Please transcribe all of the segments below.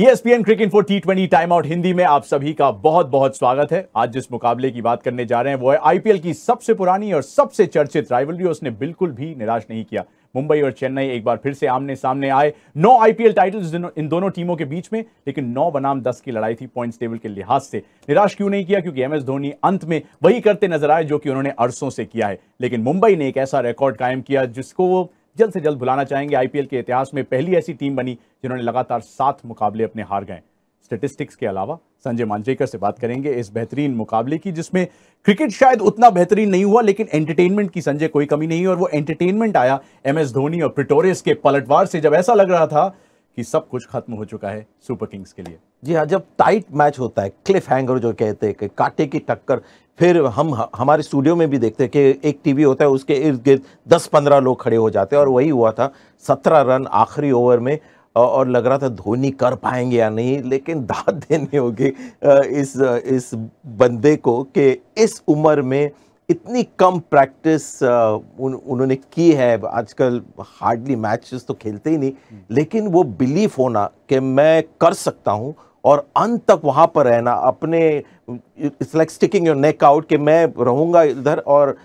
ESPN cricket info T time out Hindi में आप सभी का बहुत बहुत स्वागत है आज जिस मुकाबले की बात करने जा रहे हैं वो है आईपीएल की सबसे पुरानी और सबसे चर्चित राइवलरी उसने बिल्कुल भी निराश नहीं किया मुंबई और चेन्नई एक बार फिर से आमने सामने आए नौ आईपीएल टाइटल्स इन दोनों टीमों के बीच में लेकिन नौ बनाम दस की लड़ाई थी पॉइंट्स टेबल के लिहाज से निराश क्यों नहीं किया क्योंकि एमएस धोनी अंत में वही करते नजर आए जो कि उन्होंने अरसों से किया है लेकिन मुंबई ने एक ऐसा रिकॉर्ड कायम किया जिसको वो जल्द से जल्द भुलाना चाहेंगे आईपीएल के इतिहास में पहली ऐसी टीम बनी जिन्होंने लगातार सात मुकाबले अपने हार गए स्टेटिस्टिक्स के अलावा संजय मांजेकर से बात करेंगे इस बेहतरीन मुकाबले की जिसमें क्रिकेट शायद उतना बेहतरीन नहीं हुआ लेकिन एंटरटेनमेंट की संजय कोई कमी नहीं और वो एंटरटेनमेंट आया एम एस धोनी और प्रिटोरियस के पलटवार से जब ऐसा लग रहा था कि सब कुछ खत्म हो चुका है सुपर किंग्स के लिए जी हाँ जब टाइट मैच होता है क्लिफ हैंगर जो कहते हैं कि कांटे की टक्कर फिर हम हमारे स्टूडियो में भी देखते हैं कि एक टीवी होता है उसके इर्द गिर्द दस पंद्रह लोग खड़े हो जाते हैं और वही हुआ था सत्रह रन आखिरी ओवर में और लग रहा था धोनी कर पाएंगे या नहीं लेकिन दाद देने होगी इस इस बंदे को कि इस उम्र में इतनी कम प्रैक्टिस उन, उन्होंने की है आजकल हार्डली मैचेस तो खेलते ही नहीं हम्म। लेकिन वो बिलीफ होना कि मैं कर सकता हूँ और अंत तक वहाँ पर रहना अपने it's like sticking your neck out कि मैं रहूँगा इधर और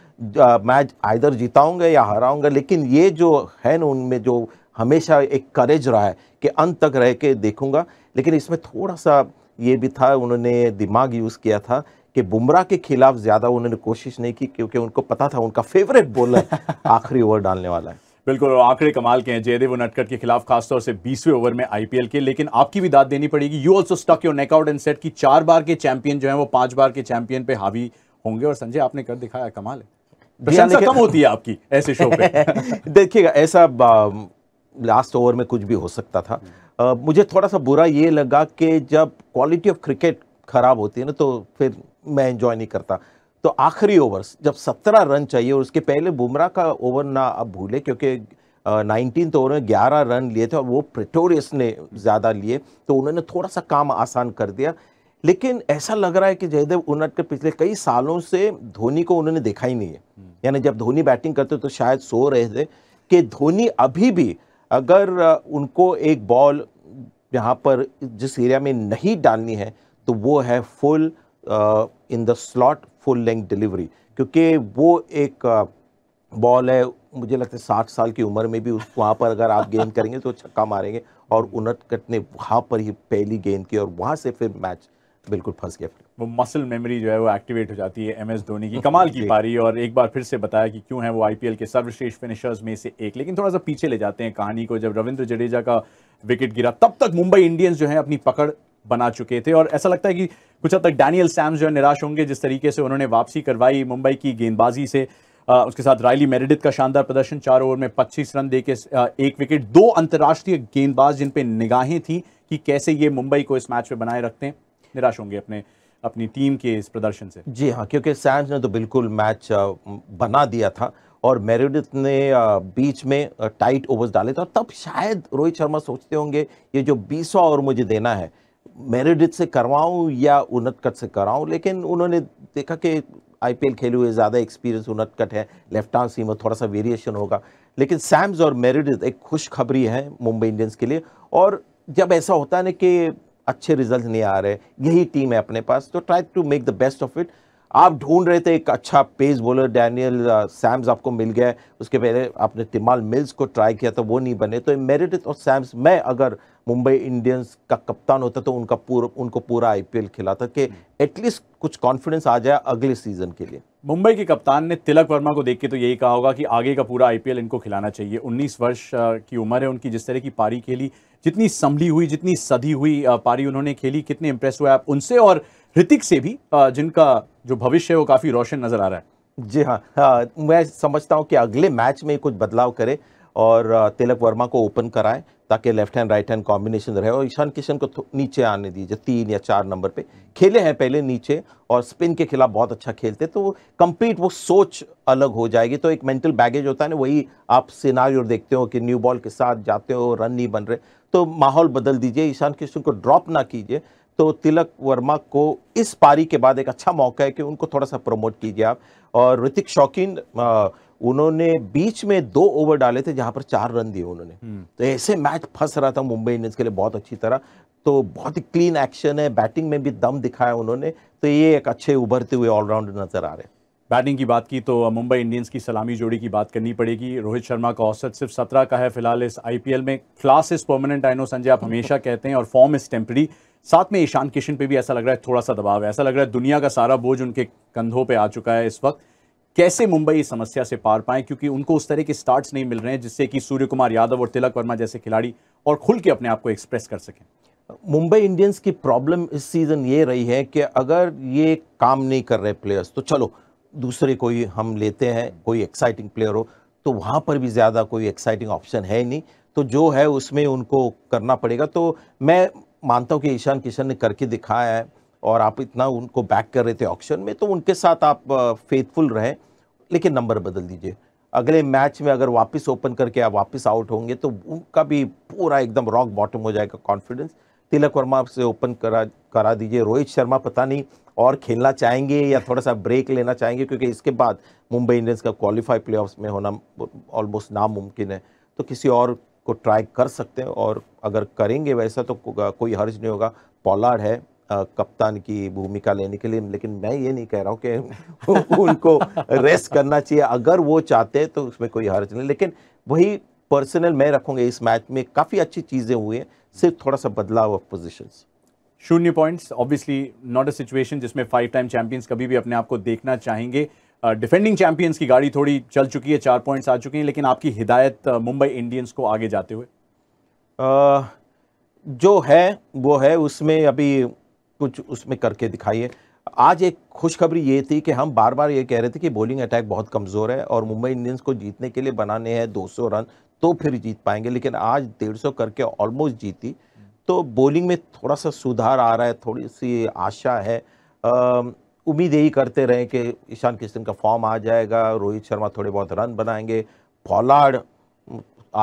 मैच आइधर जिताऊँगा या हराऊँगा लेकिन ये जो है ना उनमें जो हमेशा एक करेज रहा है कि अंत तक रह के देखूँगा लेकिन इसमें थोड़ा सा ये भी था उन्होंने दिमाग यूज़ किया था कि बुमराह के खिलाफ ज़्यादा उन्होंने कोशिश नहीं की क्योंकि उनको पता था उनका फेवरेट बॉलर आखिरी ओवर डालने वाला है बिल्कुल और आंकड़े कमाल के हैं जयदेव नटकट के खिलाफ खासतौर से बीसवें ओवर में आईपीएल के लेकिन आपकी भी दाद देनी पड़ेगी you also stuck your neck out and set की चार बार के चैंपियन जो है वो पांच बार के चैंपियन पे हावी होंगे और संजय आपने कर दिखाया कमाल है प्रशंसा कम होती है आपकी ऐसे शो पे देखिएगा ऐसा लास्ट ओवर में कुछ भी हो सकता था आ, मुझे थोड़ा सा बुरा ये लगा कि जब क्वालिटी ऑफ क्रिकेट खराब होती है ना तो फिर मैं एंजॉय नहीं करता तो आखिरी ओवर्स जब सत्रह रन चाहिए और उसके पहले बुमराह का ओवर ना अब भूले क्योंकि नाइनटीन ओवर में ग्यारह रन लिए थे और वो प्रिटोरियस ने ज़्यादा लिए तो उन्होंने थोड़ा सा काम आसान कर दिया लेकिन ऐसा लग रहा है कि जयदेव उनटकर पिछले कई सालों से धोनी को उन्होंने देखा ही नहीं है हम्म। यानी जब धोनी बैटिंग करते तो शायद सो रहे थे कि धोनी अभी भी अगर उनको एक बॉल यहाँ पर जिस एरिया में नहीं डालनी है तो वो है full in the slot full length delivery क्योंकि वो एक बॉल है मुझे लगता है साठ साल की उम्र में भी उस वहाँ पर अगर आप गेंद करेंगे तो छक्का मारेंगे और कट ने वहाँ पर ही पहली गेंद की और वहाँ से फिर मैच बिल्कुल फंस गया वो मसल मेमोरी जो है वो एक्टिवेट हो जाती है एमएस धोनी की कमाल की पारी और एक बार फिर से बताया कि क्यों है वो आईपीएल के सर्वश्रेष्ठ फिनिशर्स में से एक लेकिन थोड़ा सा पीछे ले जाते हैं कहानी को जब रविंद्र जडेजा का विकेट गिरा तब तक मुंबई इंडियंस जो है अपनी पकड़ बना चुके थे और ऐसा लगता है कि कुछ हद तक डैनियल सैम्स जो है निराश होंगे जिस तरीके से उन्होंने वापसी करवाई मुंबई की गेंदबाजी से आ, उसके साथ रायली मेरिडित का शानदार प्रदर्शन चार ओवर में 25 रन देके एक विकेट दो अंतर्राष्ट्रीय गेंदबाज जिन पे निगाहें थी कि कैसे ये मुंबई को इस मैच में बनाए रखते हैं निराश होंगे अपने अपनी टीम के इस प्रदर्शन से जी हाँ क्योंकि सैम्स ने तो बिल्कुल मैच बना दिया था और मेरिडिथ ने बीच में टाइट ओवर्स डाले थे और तब शायद रोहित शर्मा सोचते होंगे ये जो बीसवा ओवर मुझे देना है मेरिडिट से करवाऊं या उनटकट से कराऊं लेकिन उन्होंने देखा कि आईपीएल खेले हुए ज़्यादा एक्सपीरियंस उनटकट है लेफ्ट आर्म सीम थोड़ा सा वेरिएशन होगा लेकिन सैम्स और मेरिडिथ एक खुशखबरी है मुंबई इंडियंस के लिए और जब ऐसा होता है ना कि अच्छे रिजल्ट नहीं आ रहे यही टीम है अपने पास तो try to make the best of it आप ढूंढ रहे थे एक अच्छा पेस बॉलर डैनियल सैम्स आपको मिल गया उसके पहले आपने तिमाल मिल्स को ट्राई किया था वो नहीं बने तो मेरिडिथ और सैम्स मैं अगर मुंबई इंडियंस का कप्तान होता तो उनका पूरा उनको पूरा आईपीएल खिलाता कि एटलीस्ट कुछ कॉन्फिडेंस आ जाए अगले सीजन के लिए मुंबई के कप्तान ने तिलक वर्मा को देख के तो यही कहा होगा कि आगे का पूरा आईपीएल इनको खिलाना चाहिए 19 वर्ष uh, की उम्र है उनकी जिस तरह की पारी खेली जितनी संभली हुई जितनी सदी हुई uh, पारी उन्होंने खेली कितने इंप्रेस हुए आप उनसे और ऋतिक से भी जिनका जो भविष्य है वो काफ़ी रोशन नज़र आ रहा है जी हाँ, हाँ मैं समझता हूँ कि अगले मैच में कुछ बदलाव करे और तिलक वर्मा को ओपन कराए ताकि left hand right hand combination रहे और ईशान किशन को नीचे आने दीजिए तीन या चार नंबर पे खेले हैं पहले नीचे और स्पिन के खिलाफ बहुत अच्छा खेलते तो वो कंप्लीट वो सोच अलग हो जाएगी तो एक मेंटल बैगेज होता है ना वही आप और देखते हो कि न्यू बॉल के साथ जाते हो रन नहीं बन रहे तो माहौल बदल दीजिए ईशान किशन को ड्रॉप ना कीजिए तो तिलक वर्मा को इस पारी के बाद एक अच्छा मौका है कि उनको थोड़ा सा प्रमोट कीजिए आप और ऋतिक शौकीन उन्होंने बीच में दो ओवर डाले थे जहां पर चार रन दिए उन्होंने हम्म। तो ऐसे मैच फंस रहा था मुंबई इंडियंस के लिए बहुत अच्छी तरह तो बहुत ही क्लीन एक्शन है बैटिंग में भी दम दिखाया उन्होंने तो ये एक अच्छे उभरते हुए ऑलराउंडर नजर आ रहे हैं बैटिंग की बात की तो मुंबई इंडियंस की सलामी जोड़ी की बात करनी पड़ेगी रोहित शर्मा का औसत सिर्फ सत्रह का है फिलहाल इस आईपीएल में class is permanent I know Sanjay आप हमेशा कहते हैं और फॉर्म इज टेम्परी साथ में ईशान किशन पे भी ऐसा लग रहा है थोड़ा सा दबाव है ऐसा लग रहा है दुनिया का सारा बोझ उनके कंधों पे आ चुका है इस वक्त कैसे मुंबई इस समस्या से पार पाए क्योंकि उनको उस तरह के स्टार्ट्स नहीं मिल रहे हैं जिससे कि सूर्य कुमार यादव और तिलक वर्मा जैसे खिलाड़ी और खुल के अपने आप को एक्सप्रेस कर सकें मुंबई इंडियंस की प्रॉब्लम इस सीज़न ये रही है कि अगर ये काम नहीं कर रहे प्लेयर्स तो चलो दूसरे कोई हम लेते हैं कोई एक्साइटिंग प्लेयर हो तो वहाँ पर भी ज़्यादा कोई एक्साइटिंग ऑप्शन है नहीं तो जो है उसमें उनको करना पड़ेगा तो मैं मानता हूँ कि ईशान किशन ने करके दिखाया है और आप इतना उनको बैक कर रहे थे ऑक्शन में तो उनके साथ आप फेथफुल रहें लेकिन नंबर बदल दीजिए अगले मैच में अगर वापस ओपन करके आप वापस आउट होंगे तो उनका भी पूरा एकदम रॉक बॉटम हो जाएगा कॉन्फिडेंस तिलक वर्मा से ओपन करा करा दीजिए रोहित शर्मा पता नहीं और खेलना चाहेंगे या थोड़ा सा ब्रेक लेना चाहेंगे क्योंकि इसके बाद मुंबई इंडियंस का क्वालिफाई प्लेऑफ्स में होना ऑलमोस्ट नामुमकिन है तो किसी और को ट्राई कर सकते हैं और अगर करेंगे वैसा तो को, कोई हर्ज नहीं होगा पॉलार्ड है कप्तान की भूमिका लेने के लिए लेकिन मैं ये नहीं कह रहा हूँ कि उनको रेस्ट करना चाहिए अगर वो चाहते हैं तो उसमें कोई हर्ज नहीं लेकिन वही पर्सनल मैं रखूँगा इस मैच में काफ़ी अच्छी चीज़ें हुई हैं सिर्फ थोड़ा सा बदलाव ऑफ पोजिशन शून्य points obviously not a situation जिसमें फाइव टाइम चैंपियंस कभी भी अपने आप को देखना चाहेंगे डिफेंडिंग चैंपियंस की गाड़ी थोड़ी चल चुकी है चार पॉइंट्स आ चुकी हैं लेकिन आपकी हिदायत मुंबई इंडियंस को आगे जाते हुए आ, जो है वो है उसमें अभी कुछ उसमें करके दिखाइए आज एक खुशखबरी ये थी कि हम बार बार ये कह रहे थे कि बॉलिंग अटैक बहुत कमज़ोर है और मुंबई इंडियंस को जीतने के लिए बनाने हैं 200 रन तो फिर जीत पाएंगे लेकिन आज 150 करके ऑलमोस्ट जीती तो बॉलिंग में थोड़ा सा सुधार आ रहा है थोड़ी सी आशा है आ, उम्मीद यही करते रहें कि ईशान किशन का फॉर्म आ जाएगा रोहित शर्मा थोड़े बहुत रन बनाएंगे फॉलाड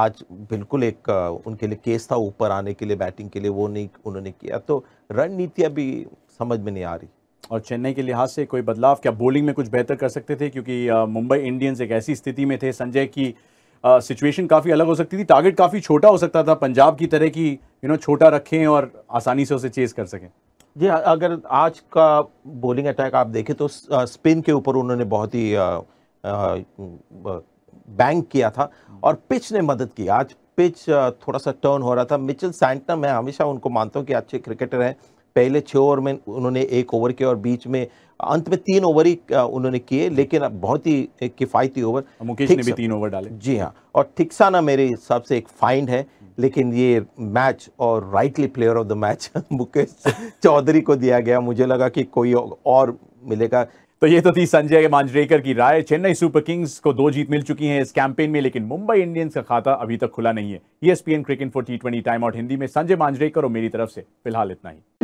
आज बिल्कुल एक उनके लिए केस था ऊपर आने के लिए बैटिंग के लिए वो नहीं उन्होंने किया तो रणनीति अभी समझ में नहीं आ रही और चेन्नई के लिहाज से कोई बदलाव क्या बॉलिंग में कुछ बेहतर कर सकते थे क्योंकि मुंबई इंडियंस एक ऐसी स्थिति में थे संजय की सिचुएशन काफ़ी अलग हो सकती थी टारगेट काफ़ी छोटा हो सकता था पंजाब की तरह की यू नो छोटा रखें और आसानी से उसे चेस कर सकें जी अगर आज का बॉलिंग अटैक आप देखें तो स्पिन के ऊपर उन्होंने बहुत ही बैंक किया था और पिच ने मदद की आज पिच थोड़ा सा टर्न हो रहा था मिचेल सैंटनम मैं हमेशा उनको मानता हूँ कि अच्छे क्रिकेटर हैं पहले छः ओवर में उन्होंने एक ओवर किया और बीच में अंत में तीन ओवर ही उन्होंने किए लेकिन बहुत ही किफ़ायती ओवर मुकेश ने भी तीन ओवर डाले जी हाँ और ठिकसाना मेरे हिसाब से एक फाइंड है लेकिन ये मैच और rightly player of the match Mukesh Chaudhary को दिया गया मुझे लगा कि कोई और मिलेगा तो ये तो थी संजय मांजरेकर की राय चेन्नई सुपर किंग्स को दो जीत मिल चुकी है इस कैंपेन में लेकिन मुंबई इंडियंस का खाता अभी तक खुला नहीं है ESPN cricket for T twenty time out Hindi में संजय मांजरेकर और मेरी तरफ से फिलहाल इतना ही